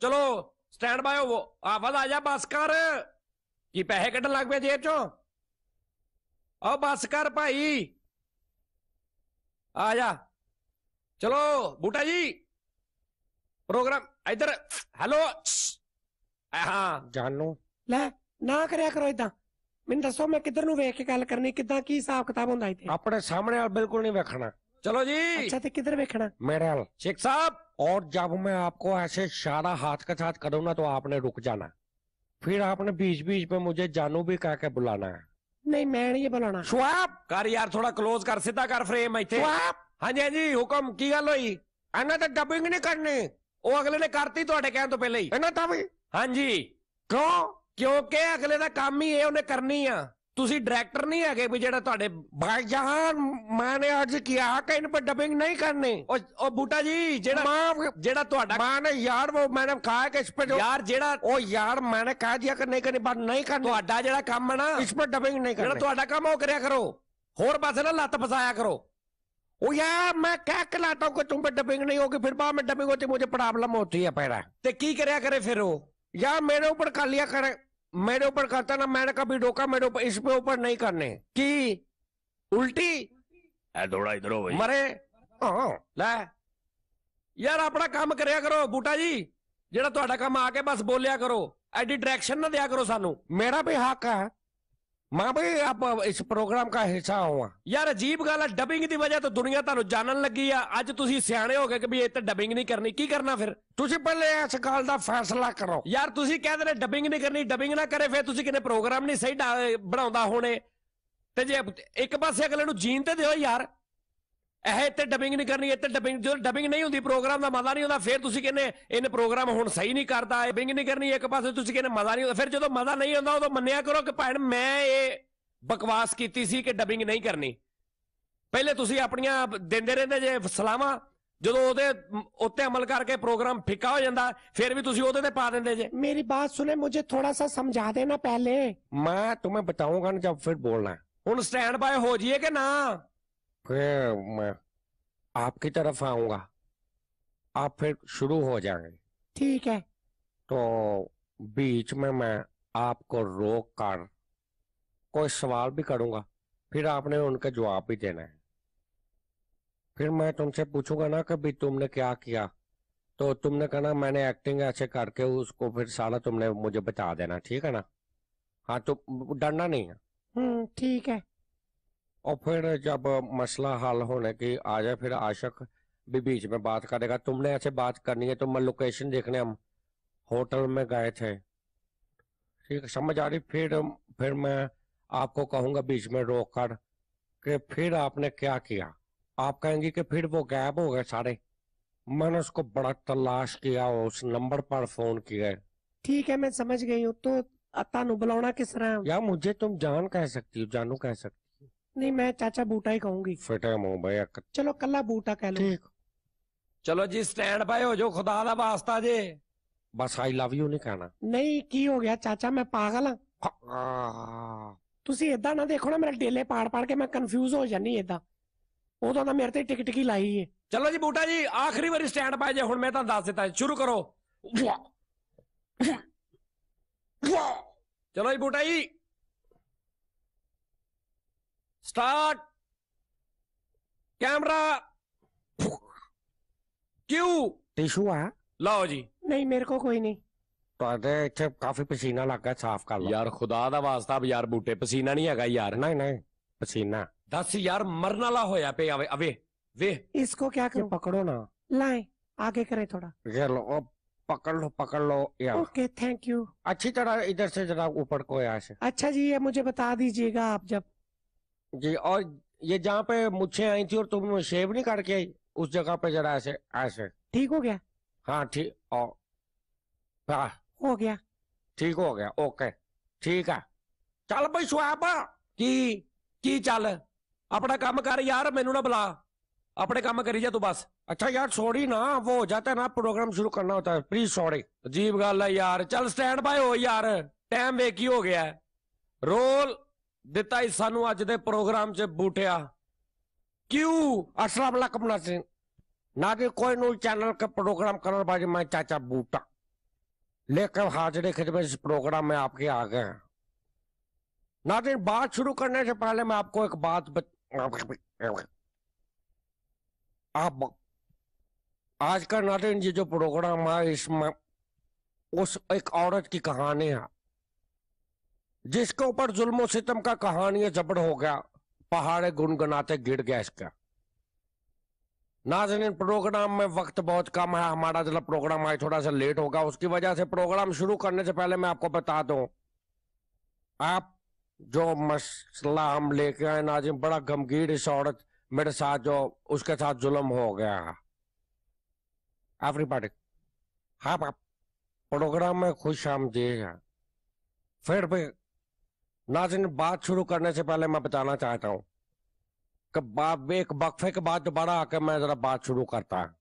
ਚਲੋ stand bye ਹੋਵੋ ਆਵਾਜ਼ ਆ ਜਾ ਬਸ ਕਰ ਕੀ ਪੈਸੇ ਕੱਢਣ ਲੱਗ ਪਏ ਜੇਬ ਚੋਂ ਆ ਬਸ ਕਰ ਭਾਈ ਆ ਜਾ ਚਲੋ ਬੂਟਾ ਜੀ ਪ੍ਰੋਗਰਾਮ ਇਧਰ ਹੈਲੋ ਹਾਂ ਜਾਨੂ ਲੈ ਨਾ ਕਰਿਆ ਕਰੋ ਇਦਾਂ ਮੈਨੂੰ ਦੱਸੋ ਮੈਂ ਕਿੱਧਰ ਨੂੰ ਵੇਖ ਕੇ ਗੱਲ ਕਰਨੀ ਕਿੱਦਾਂ ਕੀ ਹਿਸਾਬ ਕਿਤਾਬ ਹੁੰਦਾ ਇੱਥੇ ਆਪਣੇ ਸਾਹਮਣੇ ਵਾਲ ਬਿਲਕੁਲ ਨਹੀਂ ਵੇਖਣਾ चलो जी अच्छा तो किधर बैठना मेडल शेख साहब और जब मैं आपको ऐसे सारा हाथ के साथ करूँ ना तो आपने रुक जाना फिर आपने बीच बीच में मुझे जानू भी कह के बुलाना है नहीं मैं नहीं बुलाना शुआब कर यार थोड़ा क्लोज कर सीधा कर फ्रेम इतने हाँ जी हाँ जी हुक्म की गल हुई एना तो डबिंग नहीं करनी ਉਹ ਅਗਲੇ ਨੇ ਕਰਤੀ ਤੁਹਾਡੇ ਕਹਿਣ ਤੋਂ ਪਹਿਲਾਂ ਹੀ ਇਹਨਾਂ ਤਾਂ ਵੀ ਹਾਂਜੀ ਕਿਉਂ ਕਿਉਂਕਿ ਅਗਲੇ ਦਾ ਕੰਮ ਹੀ ਇਹ ਉਹਨੇ ਕਰਨੀ ਆ ਤੁਸੀਂ ਡਾਇਰੈਕਟਰ ਨਹੀਂ ਹੈਗੇ ਵੀ ਜਿਹੜਾ ਤੁਹਾਡੇ ਜਹਾਨ ਮੈਂ ਨੇ ਅੱਜ ਕਿਹਾ ਕਿ ਇਹਨਾਂ ਪਰ ਡਬਿੰਗ ਨਹੀਂ ਕਰਨੀ ਉਹ ਉਹ ਬੂਟਾ ਜੀ ਜਿਹੜਾ ਮਾਂ ਜਿਹੜਾ ਤੁਹਾਡਾ ਮਾਂ ਨੇ ਯਾਰ ਉਹ ਮੈਨੇ ਕਹਾ ਕਿ ਇਸ ਪਰ ਯਾਰ ਜਿਹੜਾ ਉਹ ਯਾਰ ਮੈਨੇ ਕਹਾ ਜੀ ਕਿ ਨਹੀਂ ਕਰਨੀ ਬਸ ਨਹੀਂ ਕਰਨੀ ਤੁਹਾਡਾ ਜਿਹੜਾ ਕੰਮ ਹੈ ਨਾ ਇਸ ਪਰ ਡਬਿੰਗ ਨਹੀਂ ਕਰਨੀ ਜਿਹੜਾ ਤੁਹਾਡਾ ਕੰਮ ਉਹ ਕਰਿਆ ਕਰੋ ਹੋਰ ਬਸ ਨਾ ਲੱਤ ਫਸਾਇਆ ਕਰੋ ਉਹ ਯਾਰ ਮੈਂ ਕਹਿ ਕੇ हूँ ਕੋ तुम ਡਬਿੰਗ ਨਹੀਂ नहीं होगी ਫਿਰ ਮੈਂ ਡਬਿੰਗ ਹੋਤੀ होती ਪ੍ਰੋਬਲਮ प्रॉब्लम ਹੈ ਪੈੜਾ ਤੇ ਕੀ ਕਰਿਆ ਕਰੇ ਫਿਰ ਉਹ ਯਾਰ ਮੇਰੇ मेरे ਕਾਲੀਆਂ ਕਰੇ मेरे ऊपर कहता ना मैंने कभी डोका मेरे ऊपर इसके ऊपर नहीं करने कि उल्टी थोड़ा इधर हो मरे ला ਯਾਰ ਆਪਣਾ ਕੰਮ ਕਰਿਆ ਕਰੋ ਬੂਟਾ ਜੀ ਜਿਹੜਾ ਤੁਹਾਡਾ ਕੰਮ ਆ ਕੇ ਬਸ ਬੋਲਿਆ ਕਰੋ ਐਡੀ ਡਾਇਰੈਕਸ਼ਨ ਨਾ ਦਿਆ ਕਰੋ ਸਾਨੂੰ ਮੇਰਾ ਵੀ ਹੱਕ ਹੈ ਮੈਂ ਬਈ ਆਪ ਇਸ ਪ੍ਰੋਗਰਾਮ ਦਾ ਹਿੱਸਾ ਹਾਂ ਯਾਰ ਅਜੀਬ ਗੱਲ ਹੈ ਡਬਿੰਗ ਦੀ ਵਜ੍ਹਾ ਤੋਂ ਦੁਨੀਆ ਤੁਹਾਨੂੰ ਜਾਣਨ ਲੱਗੀ ਆ ਅੱਜ ਤੁਸੀਂ ਸਿਆਣੇ ਹੋ ਗਏ ਕਿ ਵੀ ਇਹ ਤਾਂ ਡਬਿੰਗ ਨਹੀਂ ਕਰਨੀ ਕੀ ਕਰਨਾ ਫਿਰ ਤੁਸੀਂ ਪਹਿਲੇ ਇਸ ਗੱਲ ਦਾ ਫੈਸਲਾ ਕਰੋ ਯਾਰ ਤੁਸੀਂ ਕਹਿੰਦੇ ਨੇ ਡਬਿੰਗ ਨਹੀਂ ਕਰਨੀ ਡਬਿੰਗ ਨਾ ਕਰੇ ਫਿਰ ਤੁਸੀਂ ਕਿਨੇ ਪ੍ਰੋਗਰਾਮ ਨਹੀਂ ਸਹੀ ਬਣਾਉਂਦਾ ਹੋਣੇ ਤੇ ਜੇ ਇੱਕ ਪਾਸੇ ਅਗਲੇ ਨੂੰ ਜੀਣ ਤੇ ਦਿਓ ਯਾਰ ਇਹ ਤੇ ਡਬਿੰਗ ਨਹੀਂ ਕਰਨੀ ਇੱਥੇ ਡਬਿੰਗ ਜੋ ਡਬਿੰਗ ਨਹੀਂ ਹੁੰਦੀ ਪ੍ਰੋਗਰਾਮ ਦਾ ਮਜ਼ਾ ਨਹੀਂ ਹੁੰਦਾ ਫਿਰ ਤੁਸੀਂ ਕਹਿੰਦੇ ਇਹਨ ਪ੍ਰੋਗਰਾਮ ਹੁਣ ਸਹੀ ਨਹੀਂ ਕਰਦਾ ਡਬਿੰਗ ਨਹੀਂ ਕਰਨੀ ਇੱਕ ਪਾਸੇ ਤੁਸੀਂ ਕਹਿੰਦੇ ਮਜ਼ਾ ਨਹੀਂ ਹੁੰਦਾ ਫਿਰ ਜਦੋਂ ਮਜ਼ਾ ਨਹੀਂ ਆਉਂਦਾ ਉਦੋਂ ਮੰਨਿਆ ਕਰੋ ਕਿ ਭੈਣ ਮੈਂ ਇਹ ਬਕਵਾਸ ਕੀਤੀ ਸੀ ਕਿ ਡਬਿੰਗ ਨਹੀਂ ਕਰਨੀ ਪਹਿਲੇ ਤੁਸੀਂ ਆਪਣੀਆਂ ਦਿੰਦੇ ਰਹਿੰਦੇ ਜੇ ਸਲਾਮਾਂ ਜਦੋਂ ਉਹਦੇ ਉੱਤੇ ਅਮਲ ਕਰਕੇ ਪ੍ਰੋਗਰਾਮ ਫਿੱਕਾ ਹੋ ਜਾਂਦਾ ਫਿਰ ਵੀ ਤੁਸੀਂ ਉਹਦੇ ਤੇ ਪਾ ਦਿੰਦੇ ਜੇ ਮੇਰੀ ਬਾਤ ਸੁਣੇ ਮੈਨੂੰ ਥੋੜਾ ਸਾ ਸਮਝਾ ਦੇਣਾ ਪਹਿਲੇ ਮੈਂ ਤੁਹਾਨੂੰ ਬਤਾਉਂਗਾ ना जब ਫਿਰ बोलना ਹੁਣ ਸਟੈਂਡ ਬਾਏ ਹੋ ਜਾਈਏ ਕਿ ਨਾ फिर मैं आपकी तरफ आऊंगा आप फिर शुरू हो जाएंगे ठीक है तो बीच में मैं आपको रोक कर कोई सवाल भी करूंगा फिर आपने उनका जवाब भी देना है फिर मैं तुमसे पूछूंगा ना कभी तुमने क्या किया तो तुमने कहना मैंने एक्टिंग ऐसे करके उसको फिर सारा तुमने मुझे बता देना ठीक है ना हाँ तो डरना नहीं है हम्म, ठीक है और फिर जब मसला हल होने की आ जाए फिर आशक भी बीच में बात करेगा तुमने ऐसे बात करनी है तो मैं लोकेशन देखने हम होटल में गए थे ठीक समझ आ रही फिर फिर मैं आपको कहूंगा बीच में रोक कर कि फिर आपने क्या किया आप कहेंगी कि फिर वो गायब हो गए सारे मैंने उसको बड़ा तलाश किया उस नंबर पर फोन किया ठीक है मैं समझ गई हूँ तो अता बुला किस तरह या मुझे तुम जान कह सकती हो जानू कह सकती ਨਹੀਂ ਮੈਂ ਚਾਚਾ ਬੂਟਾ ਹੀ ਕਹੂੰਗੀ ਫਟਾ ਮੋ ਬਈ ਅੱਕ ਚਲੋ ਕੱਲਾ ਬੂਟਾ ਕਹਿ ਲਓ ਠੀਕ ਚਲੋ ਜੀ ਸਟੈਂਡ ਬਾਈ ਹੋ ਜਾਓ ਖੁਦਾ ਦਾ ਵਾਸਤਾ ਜੇ ਬਸ ਆਈ ਲਵ ਯੂ ਨਹੀਂ ਕਹਿਣਾ ਨਹੀਂ ਕੀ ਹੋ ਗਿਆ ਚਾਚਾ ਮੈਂ ਪਾਗਲ ਹਾਂ ਤੁਸੀਂ ਇਦਾਂ ਨਾ ਦੇਖੋ ਨਾ ਮੇਰੇ ਡੇਲੇ ਪਾੜ ਪਾੜ ਕੇ ਮੈਂ ਕਨਫਿਊਜ਼ ਹੋ ਜਾਨੀ ਇਦਾਂ ਉਦੋਂ ਤਾਂ ਮੇਰੇ ਤੇ ਟਿਕ ਟਿਕੀ ਲਾਈ ਏ ਚਲੋ ਜੀ ਬੂਟਾ ਜੀ ਆਖਰੀ ਵਾਰੀ ਸਟੈਂਡ ਬਾਈ ਜੇ ਹੁਣ ਮੈਂ ਤਾਂ ਦੱਸ ਦਿੱਤਾ ਸ਼ੁਰੂ ਕਰੋ ਚਲੋ ਜੀ ਬੂਟਾ ਜੀ स्टार्ट कैमरा क्यों टिशू है लाओ जी नहीं मेरे को कोई नहीं ਤੁਹਾਡੇ ਇੱਥੇ ਕਾਫੀ ਪਸੀਨਾ ਲੱਗਾ ਸਾਫ਼ ਕਰ ਲਓ ਯਾਰ ਖੁਦਾ ਦਾ ਵਾਸਤਾ ਵੀ ਯਾਰ ਬੂਟੇ ਪਸੀਨਾ ਨਹੀਂ ਹੈਗਾ नहीं ਨਹੀਂ ਨਹੀਂ ਪਸੀਨਾ ਦੱਸ ਯਾਰ ਮਰਨ ਵਾਲਾ ਹੋਇਆ ਪਿਆ ਆਵੇ ਅਵੇ इसको क्या करूं पकड़ो ना लाए आगे करे थोड़ा ये लो ओ, पकड़ लो पकड़ लो यार ओके थैंक यू अच्छी तरह इधर से जरा ऊपर को यार अच्छा जी ये मुझे बता दीजिएगा आप जब जी और ये जहाँ पे मुझे आई थी और तुम शेव नहीं करके आई उस जगह पे जरा ऐसे ऐसे ठीक हो गया हाँ ठीक हाँ हो गया ठीक हो गया ओके ठीक है चल भाई सुहाबा की की चल अपना काम कर यार मेनू ना बुला अपने काम करी जा तू बस अच्छा यार सॉरी ना वो हो जाता है ना प्रोग्राम शुरू करना होता है प्लीज सॉरी अजीब गल है यार चल स्टैंड बाय हो यार टाइम वेकी हो गया रोल दिता ही सानू अज के प्रोग्राम च बूटिया क्यों असला ਕਿਉਂ ਅਸਲਾਮ सिंह ना नाजिर कोई न्यूज चैनल के प्रोग्राम कर भाजी मैं चाचा बूटा लेकर हाजरे हाजिर में इस प्रोग्राम में आपके आ गए ना नाजिर बात शुरू करने से पहले मैं आपको एक बात बत... आप आज का नाजिन जी जो प्रोग्राम है इसमें उस एक औरत की कहानी है जिसके ऊपर जुल्मो सितम का कहानी जबड़ हो गया पहाड़े गुनगुनाते गिर गया इसका नाजरीन प्रोग्राम में वक्त बहुत कम है हमारा जरा प्रोग्राम आज थोड़ा सा लेट होगा उसकी वजह से प्रोग्राम शुरू करने से पहले मैं आपको बता दू आप जो मसला हम लेके आए नाजिम बड़ा गमगीर इस औरत मेरे साथ जो उसके साथ जुलम हो गया आफ्री पाटिक हाँ प्रोग्राम में खुश आमदी फिर भी नाजिन बात शुरू करने से पहले मैं बताना चाहता हूँ कि एक वक्फे के बाद दोबारा आकर मैं जरा बात शुरू करता है